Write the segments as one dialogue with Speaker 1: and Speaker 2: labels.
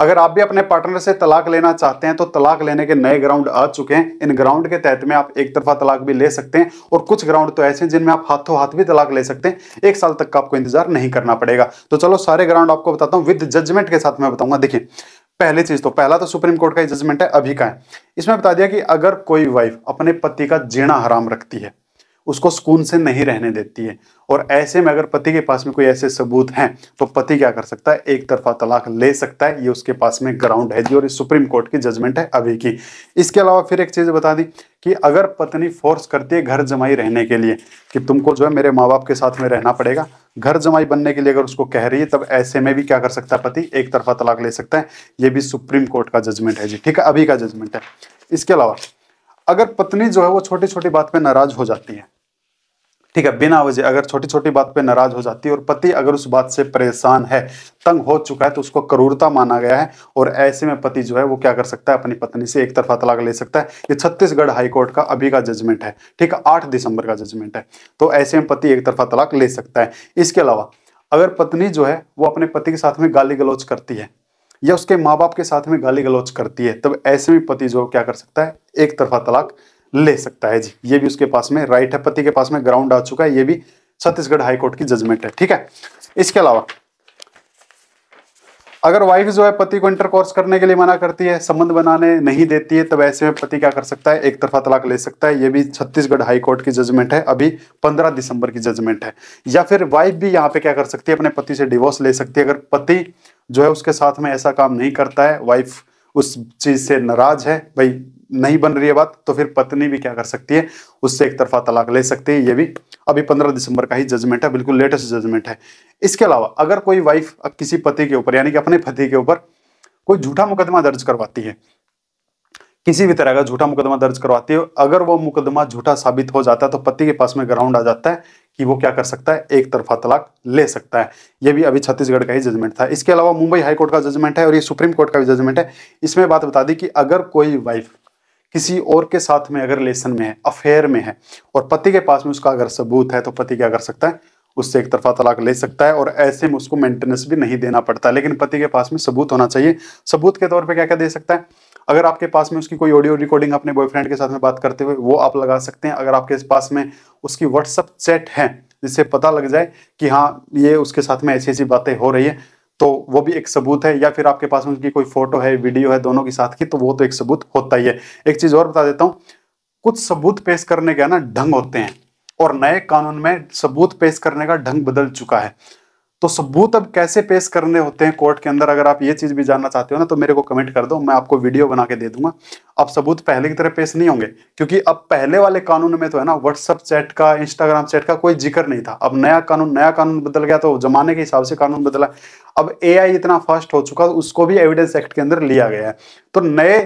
Speaker 1: अगर आप भी अपने पार्टनर से तलाक लेना चाहते हैं तो तलाक लेने के नए ग्राउंड आ चुके हैं इन ग्राउंड के तहत में आप एक तरफा तलाक भी ले सकते हैं और कुछ ग्राउंड तो ऐसे हैं जिनमें आप हाथों हाथ भी तलाक ले सकते हैं एक साल तक का आपको इंतजार नहीं करना पड़ेगा तो चलो सारे ग्राउंड आपको बताता हूँ विद जजमेंट के साथ मैं बताऊंगा देखिए पहली चीज तो पहला तो सुप्रीम कोर्ट का जजमेंट है अभी का है इसमें बता दिया कि अगर कोई वाइफ अपने पति का जीना हराम रखती है उसको सुकून से नहीं रहने देती है और ऐसे में अगर पति के पास में कोई ऐसे सबूत हैं तो पति क्या कर सकता है एक तरफा तलाक ले सकता है ये उसके पास में ग्राउंड है जी और सुप्रीम कोर्ट की जजमेंट है अभी की इसके अलावा फिर एक चीज़ बता दी कि अगर पत्नी फोर्स करती है घर जमाई रहने के लिए कि तुमको जो है मेरे माँ बाप के साथ में रहना पड़ेगा घर जमाई बनने के लिए अगर उसको कह रही है तब ऐसे में भी क्या कर सकता है पति एक तरफा तलाक ले सकता है ये भी सुप्रीम कोर्ट का जजमेंट है जी ठीक है अभी का जजमेंट है इसके अलावा अगर पत्नी जो है वो छोटी छोटी बात पे नाराज हो जाती है ठीक है बिना वजह अगर छोटी छोटी बात पे नाराज हो जाती है और पति अगर उस बात से परेशान है तंग हो चुका है तो उसको क्रूरता माना गया है और ऐसे में पति जो है वो क्या कर सकता है अपनी पत्नी से एक तरफा तलाक ले सकता है ये छत्तीसगढ़ हाईकोर्ट का अभी का जजमेंट है ठीक है आठ दिसंबर का जजमेंट है तो ऐसे में पति एक तरफा तलाक ले सकता है इसके अलावा अगर पत्नी जो है वो अपने पति के साथ में गाली गलौज करती है या उसके माँ बाप के साथ में गाली गलौज करती है तब ऐसे में पति जो क्या कर सकता है एक तरफा तलाक ले सकता है जी ये भी उसके पास में राइट है पति के पास में ग्राउंड आ चुका है ये भी छत्तीसगढ़ हाईकोर्ट की जजमेंट है ठीक है इसके अलावा अगर वाइफ जो है पति को इंटरकोर्स करने के लिए मना करती है संबंध बनाने नहीं देती है तब ऐसे में पति क्या कर सकता है एक तरफा तलाक ले सकता है ये भी छत्तीसगढ़ हाई कोर्ट की जजमेंट है अभी 15 दिसंबर की जजमेंट है या फिर वाइफ भी यहाँ पे क्या कर सकती है अपने पति से डिवोर्स ले सकती है अगर पति जो है उसके साथ में ऐसा काम नहीं करता है वाइफ उस चीज से नाराज है भाई नहीं बन रही है बात तो फिर पत्नी भी क्या कर सकती है उससे एक तरफा तलाक ले सकती है ये भी अभी पंद्रह दिसंबर का ही जजमेंट है बिल्कुल लेटेस्ट जजमेंट है इसके अलावा अगर कोई वाइफ किसी पति के ऊपर यानी कि अपने पति के ऊपर कोई झूठा मुकदमा दर्ज करवाती है किसी भी तरह का झूठा मुकदमा दर्ज करवाती है अगर वो मुकदमा झूठा साबित हो जाता है तो पति के पास में ग्राउंड आ जाता है कि वो क्या कर सकता है एक तरफा तलाक ले सकता है ये भी अभी छत्तीसगढ़ का ही जजमेंट था इसके अलावा मुंबई हाईकोर्ट का जजमेंट है और ये सुप्रीम कोर्ट का भी जजमेंट है इसमें बात बता दी कि अगर कोई वाइफ किसी और के साथ में अगर रिलेशन में है अफेयर में है और पति के पास में उसका अगर सबूत है तो पति क्या कर सकता है उससे एक तरफा तलाक ले सकता है और ऐसे में उसको मेंटेनेंस भी नहीं देना पड़ता लेकिन पति के पास में सबूत होना चाहिए सबूत के तौर पर क्या क्या दे सकता है अगर आपके पास में उसकी कोई ऑडियो रिकॉर्डिंग अपने बॉयफ्रेंड के साथ में बात करते हुए वो आप लगा सकते हैं अगर आपके पास में उसकी व्हाट्सअप चैट है जिससे पता लग जाए कि हाँ ये उसके साथ में ऐसी ऐसी बातें हो रही है तो वो भी एक सबूत है या फिर आपके पास उनकी कोई फोटो है वीडियो है दोनों के साथ की तो वो तो एक सबूत होता ही है एक चीज़ और बता देता हूँ कुछ सबूत पेश करने के ना ढंग होते हैं और नए कानून में सबूत पेश करने का ढंग बदल चुका है तो सबूत अब कैसे पेश करने होते हैं कोर्ट के अंदर अगर आप ये चीज़ भी जानना चाहते हो ना तो मेरे को कमेंट कर दो मैं आपको वीडियो बना के दे दूंगा अब सबूत पहले की तरह पेश नहीं होंगे क्योंकि अब पहले वाले कानून में तो है ना व्हाट्सअप चैट का इंस्टाग्राम चैट का कोई जिक्र नहीं था अब नया कानून नया कानून बदल गया तो जमाने के हिसाब से कानून बदला अब ए इतना फास्ट हो चुका उसको भी एविडेंस एक्ट के अंदर लिया गया है तो नए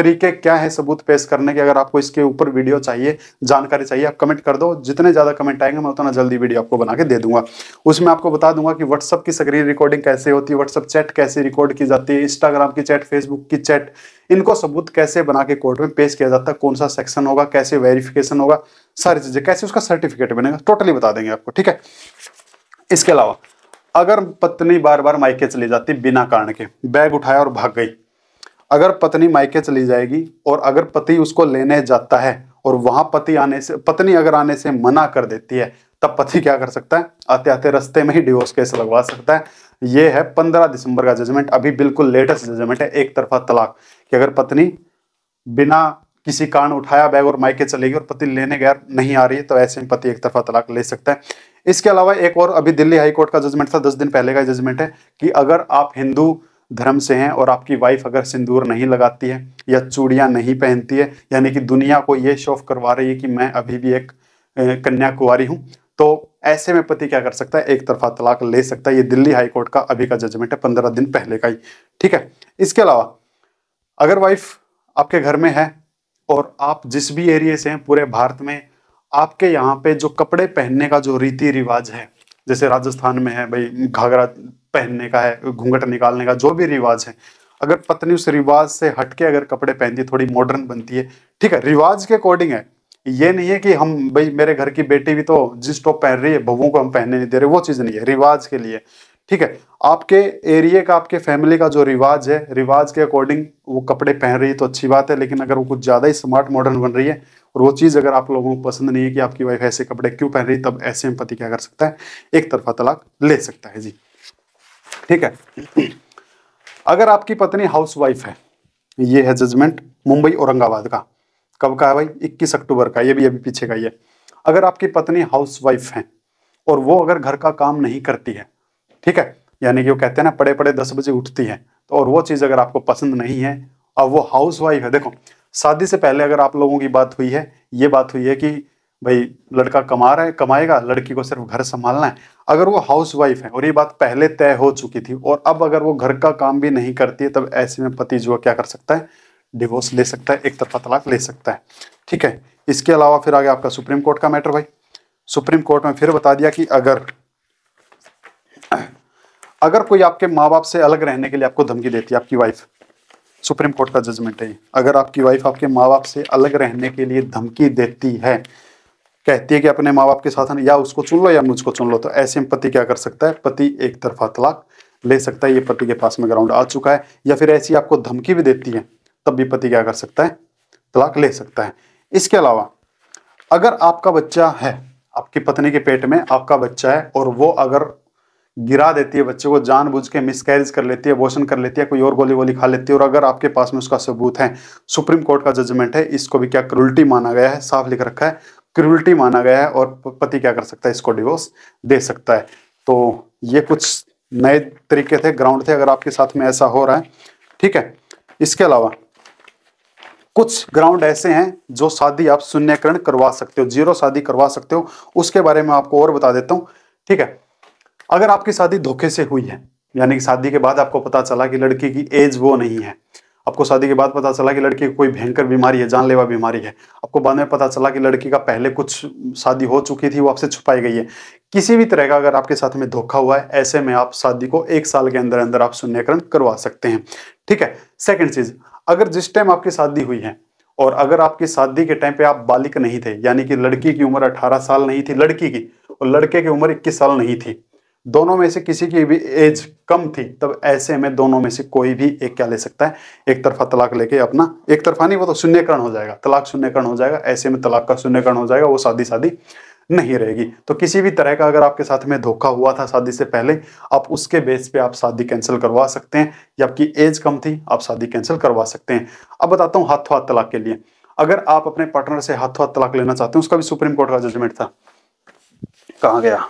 Speaker 1: तरीके क्या है सबूत पेश करने के अगर आपको इसके ऊपर वीडियो चाहिए जानकारी चाहिए आप कमेंट कर दो जितने ज़्यादा कमेंट आएंगे मैं उतना जल्दी वीडियो आपको बना के दे दूंगा उसमें आपको बता दूंगा कि व्हाट्सअप की सक्रिय रिकॉर्डिंग कैसे होती है व्हाट्सअप चैट कैसे रिकॉर्ड की जाती है इंस्टाग्राम की चैट फेसबुक की चैट इनको सबूत कैसे बना के कोर्ट में पेश किया जाता है कौन सा सेक्शन होगा कैसे वेरिफिकेशन होगा सारी चीज़ें कैसे उसका सर्टिफिकेट बनेगा टोटली बता देंगे आपको ठीक है इसके अलावा अगर पत्नी बार बार मायके चली जाती बिना कारण के बैग उठाया और भाग गई अगर पत्नी मायके चली जाएगी और अगर पति उसको लेने जाता है और वहां पति आने से पत्नी अगर आने से मना कर देती है तब पति क्या कर सकता है आते आते रस्ते में ही डिवोर्स केस लगवा सकता है ये है पंद्रह दिसंबर का जजमेंट अभी बिल्कुल लेटेस्ट जजमेंट है एक तरफा तलाक कि अगर पत्नी बिना किसी कारण उठाया बैग और मायके चलेगी और पति लेने गया नहीं आ रही है तो ऐसे में पति एक तरफा तलाक ले सकता है इसके अलावा एक और अभी दिल्ली हाईकोर्ट का जजमेंट था दस दिन पहले का जजमेंट है कि अगर आप हिंदू धर्म से हैं और आपकी वाइफ अगर सिंदूर नहीं लगाती है या चूड़ियाँ नहीं पहनती है यानी कि दुनिया को ये शोफ करवा रही है कि मैं अभी भी एक कन्या कुंवारी हूँ तो ऐसे में पति क्या कर सकता है एक तरफा तलाक ले सकता है ये दिल्ली हाई कोर्ट का अभी का जजमेंट है पंद्रह दिन पहले का ही ठीक है इसके अलावा अगर वाइफ आपके घर में है और आप जिस भी एरिए से हैं पूरे भारत में आपके यहाँ पे जो कपड़े पहनने का जो रीति रिवाज है जैसे राजस्थान में है भाई घाघरा पहनने का है घूंघट निकालने का जो भी रिवाज है अगर पत्नी उस रिवाज से हटके अगर कपड़े पहनती है थोड़ी मॉडर्न बनती है ठीक है रिवाज के अकॉर्डिंग है ये नहीं है कि हम भाई मेरे घर की बेटी भी तो जिस टॉप पहन रही है बहुओं को हम पहनने नहीं दे रहे वो चीज़ नहीं है रिवाज के लिए ठीक है आपके एरिए का आपके फैमिली का जो रिवाज है रिवाज के अकॉर्डिंग वो कपड़े पहन रही है तो अच्छी बात है लेकिन अगर वो कुछ ज़्यादा ही स्मार्ट मॉडर्न बन रही है और वो चीज़ अगर आप लोगों को पसंद नहीं है कि आपकी वाइफ ऐसे कपड़े क्यों पहन रही तब ऐसे में पति क्या कर सकता है एक तरफा तलाक ले सकता है जी ठीक है अगर आपकी पत्नी हाउस वाइफ है ये है जजमेंट मुंबई औरंगाबाद का कब का है भाई 21 अक्टूबर का ये भी अभी पीछे का ही है अगर आपकी पत्नी हाउस वाइफ है और वो अगर घर का काम नहीं करती है ठीक है यानी कि वो कहते हैं ना पड़े पड़े दस बजे उठती है तो और वो चीज़ अगर आपको पसंद नहीं है और वो हाउस वाइफ है देखो शादी से पहले अगर आप लोगों की बात हुई है ये बात हुई है कि भाई लड़का कमा रहा है कमाएगा लड़की को सिर्फ घर संभालना है अगर वो हाउस वाइफ है और ये बात पहले तय हो चुकी थी और अब अगर वो घर का काम भी नहीं करती है तब ऐसे में पति जो क्या कर सकता है डिवोर्स ले सकता है एक तरफा तलाक ले सकता है ठीक है इसके अलावा फिर आगे आपका सुप्रीम कोर्ट का मैटर भाई सुप्रीम कोर्ट में फिर बता दिया कि अगर अगर कोई आपके माँ बाप से अलग रहने के लिए आपको धमकी देती है आपकी वाइफ सुप्रीम कोर्ट का जजमेंट है अगर आपकी वाइफ आपके माँ बाप से अलग रहने के लिए धमकी देती है कहती है कि अपने माँ बाप के साथ या उसको चुन लो या मुझको चुन लो तो ऐसे में पति क्या कर सकता है पति एक तरफा तलाक ले सकता है ये पति के पास में ग्राउंड आ चुका है या फिर ऐसी आपको धमकी भी देती है तब भी पति क्या कर सकता है तलाक ले सकता है इसके अलावा अगर आपका बच्चा है आपकी पत्नी के पेट में आपका बच्चा है और वो अगर गिरा देती है बच्चे को जानबूझ के मिसकैरेज कर लेती है अबोशन कर लेती है कोई और गोली वोली खा लेती है और अगर आपके पास में उसका सबूत है सुप्रीम कोर्ट का जजमेंट है इसको भी क्या क्रूल्टी माना गया है साफ लिख रखा है क्रूरल्टी माना गया है और पति क्या कर सकता है इसको डिवोर्स दे सकता है तो ये कुछ नए तरीके थे ग्राउंड थे अगर आपके साथ में ऐसा हो रहा है ठीक है इसके अलावा कुछ ग्राउंड ऐसे हैं जो शादी आप शून्यकरण करवा सकते हो जीरो शादी करवा सकते हो उसके बारे में आपको और बता देता हूँ ठीक है अगर आपकी शादी धोखे से हुई है यानी कि शादी के बाद आपको पता चला कि लड़की की एज वो नहीं है आपको शादी के बाद पता चला कि लड़की को कोई भयंकर बीमारी है जानलेवा बीमारी है आपको बाद में पता चला कि लड़की का पहले कुछ शादी हो चुकी थी वो आपसे छुपाई गई है किसी भी तरह का अगर आपके साथ में धोखा हुआ है ऐसे में आप शादी को एक साल के अंदर अंदर आप शून्यकरण करवा सकते हैं ठीक है सेकेंड चीज अगर जिस टाइम आपकी शादी हुई है और अगर आपकी शादी के टाइम पे आप बालिक नहीं थे यानी कि लड़की की उम्र 18 साल नहीं थी लड़की की और लड़के की उम्र 21 साल नहीं थी दोनों में से किसी की भी एज कम थी तब ऐसे में दोनों में से कोई भी एक क्या ले सकता है एक तरफा तलाक लेके अपना एक तरफा नहीं वो तो शून्यकरण हो जाएगा तलाक शून्यकरण हो जाएगा ऐसे में तलाक का शून्यकरण हो जाएगा वो शादी शादी नहीं रहेगी तो किसी भी तरह का अगर आपके साथ में धोखा हुआ था शादी से पहले आप उसके बेस पे आप शादी कैंसिल करवा सकते हैं या आपकी एज कम थी आप शादी कैंसिल करवा सकते हैं अब बताता हूँ हाथों हाथ तलाक के लिए अगर आप अपने पार्टनर से हाथों हाथ तलाक लेना चाहते हैं उसका भी सुप्रीम कोर्ट का जजमेंट था कहाँ गया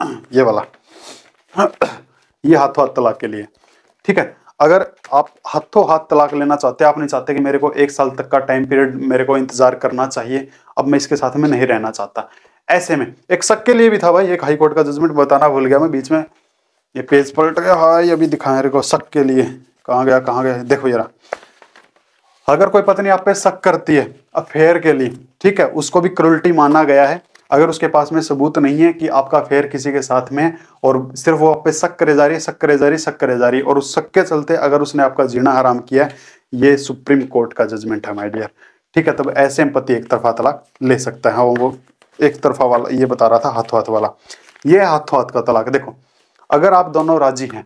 Speaker 1: ये वाला ये हाथों हाथ तलाक के लिए ठीक है अगर आप हाथों हाथ तलाक लेना चाहते हैं आप नहीं चाहते कि मेरे को एक साल तक का टाइम पीरियड मेरे को इंतजार करना चाहिए अब मैं इसके साथ में नहीं रहना चाहता ऐसे में एक शक के लिए भी था भाई एक हाई कोर्ट का जजमेंट बताना भूल गया मैं बीच में ये पेज पलट गया हाई अभी दिखा मेरे को शक के लिए कहाँ गया कहाँ गया देखो जरा अगर कोई पत्नी आप पे शक करती है अफेयर के लिए ठीक है उसको भी क्रुलटी माना गया है अगर उसके पास में सबूत नहीं है कि आपका अफेयर किसी के साथ में और सिर्फ वो आप पे शक करे जा रही है शक करे जा रही शक करे जा रही और उस शक के चलते अगर उसने आपका जीना हराम किया ये सुप्रीम कोर्ट का जजमेंट है माइडियर ठीक है तब ऐसे में पति एक तरफा तलाक ले सकता है हाँ, वो एक तरफा वाला ये बता रहा था हाथों हाथ वाला ये हाथों हाथ का तलाक देखो अगर आप दोनों राजी हैं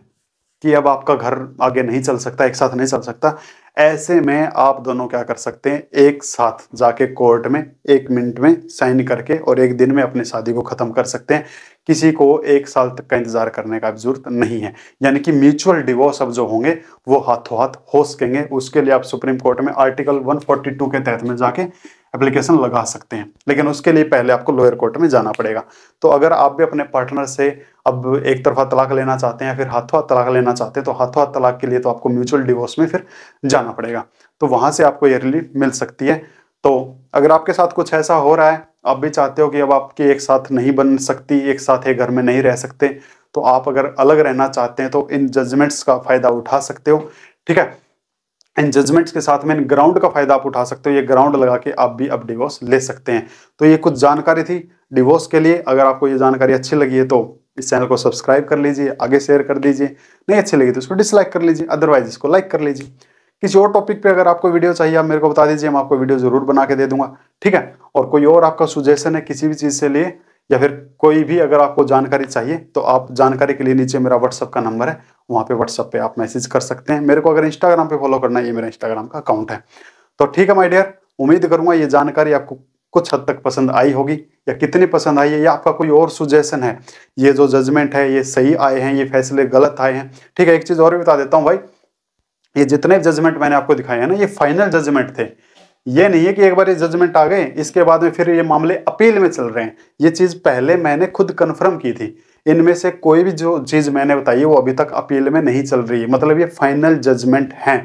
Speaker 1: कि अब आपका घर आगे नहीं चल सकता एक साथ नहीं चल सकता ऐसे में आप दोनों क्या कर सकते हैं एक साथ जाके कोर्ट में एक मिनट में साइन करके और एक दिन में अपनी शादी को ख़त्म कर सकते हैं किसी को एक साल तक का इंतज़ार करने का जरूरत नहीं है यानी कि म्यूचुअल डिवोर्स अब जो होंगे वो हाथों हाथ हो सकेंगे उसके लिए आप सुप्रीम कोर्ट में आर्टिकल 142 के तहत में जाके एप्लीकेशन लगा सकते हैं लेकिन उसके लिए पहले आपको लोअर कोर्ट में जाना पड़ेगा तो अगर आप भी अपने पार्टनर से अब एक तरफा तलाक लेना चाहते हैं या फिर हाथों हाथ तलाक लेना चाहते हैं तो हाथों हाथ तलाक के लिए तो आपको म्यूचुअल डिवोर्स में फिर जाना पड़ेगा तो वहां से आपको ये रिलीफ मिल सकती है तो अगर आपके साथ कुछ ऐसा हो रहा है आप भी चाहते हो कि अब आपके एक साथ नहीं बन सकती एक साथ एक घर में नहीं रह सकते तो आप अगर अलग रहना चाहते हैं तो इन जजमेंट्स का फायदा उठा सकते हो ठीक है इन जजमेंट्स के साथ में इन ग्राउंड का फायदा आप उठा सकते हो ये ग्राउंड लगा के आप भी अब डिवोर्स ले सकते हैं तो ये कुछ जानकारी थी डिवोर्स के लिए अगर आपको ये जानकारी अच्छी लगी है तो इस चैनल को सब्सक्राइब कर लीजिए आगे शेयर कर दीजिए नहीं अच्छी लगी तो उसको डिसलाइक कर लीजिए अदरवाइज इसको लाइक कर लीजिए किसी और टॉपिक पे अगर आपको वीडियो चाहिए आप मेरे को बता दीजिए मैं आपको वीडियो जरूर बना के दे दूंगा ठीक है और कोई और आपका सुजेशन है किसी भी चीज़ से लिए या फिर कोई भी अगर आपको जानकारी चाहिए तो आप जानकारी के लिए नीचे मेरा व्हाट्सअप का नंबर है वहां पे व्हाट्सअप पे आप मैसेज कर सकते हैं मेरे को अगर इंस्टाग्राम पे फॉलो करना है ये मेरा इंस्टाग्राम का अकाउंट है तो ठीक है माय डियर उम्मीद करूंगा ये जानकारी आपको कुछ हद तक पसंद आई होगी या कितनी पसंद आई है या आपका कोई और सुजेशन है ये जो जजमेंट है ये सही आए हैं ये फैसले गलत आए हैं ठीक है एक चीज़ और भी बता देता हूँ भाई ये जितने जजमेंट मैंने आपको दिखाए हैं ना ये फाइनल जजमेंट थे ये नहीं है कि एक बार ये जजमेंट आ गए इसके बाद में फिर ये मामले अपील में चल रहे हैं ये चीज़ पहले मैंने खुद कन्फर्म की थी इनमें से कोई भी जो चीज़ मैंने बताई है वो अभी तक अपील में नहीं चल रही है मतलब ये फाइनल जजमेंट है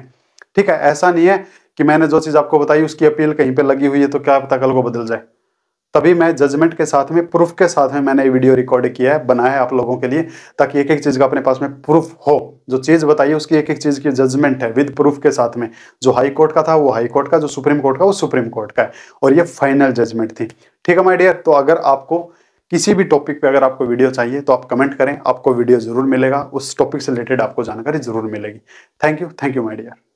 Speaker 1: ठीक है ऐसा नहीं है कि मैंने जो चीज़ आपको बताई उसकी अपील कहीं पे लगी हुई है तो क्या पता कल को बदल जाए तभी मैं जजमेंट के साथ में प्रूफ के साथ में मैंने ये वीडियो रिकॉर्ड किया है बनाया है आप लोगों के लिए ताकि एक एक चीज़ का अपने पास में प्रूफ हो जो चीज़ बताइए उसकी एक एक चीज़ की जजमेंट है विद प्रूफ के साथ में जो हाई कोर्ट का था वो हाई कोर्ट का जो सुप्रीम कोर्ट का वो सुप्रीम कोर्ट का है और ये फाइनल जजमेंट थी ठीक है माई डियर तो अगर आपको किसी भी टॉपिक पे अगर आपको वीडियो चाहिए तो आप कमेंट करें आपको वीडियो जरूर मिलेगा उस टॉपिक से रिलेटेड आपको जानकारी जरूर मिलेगी thank you thank you my dear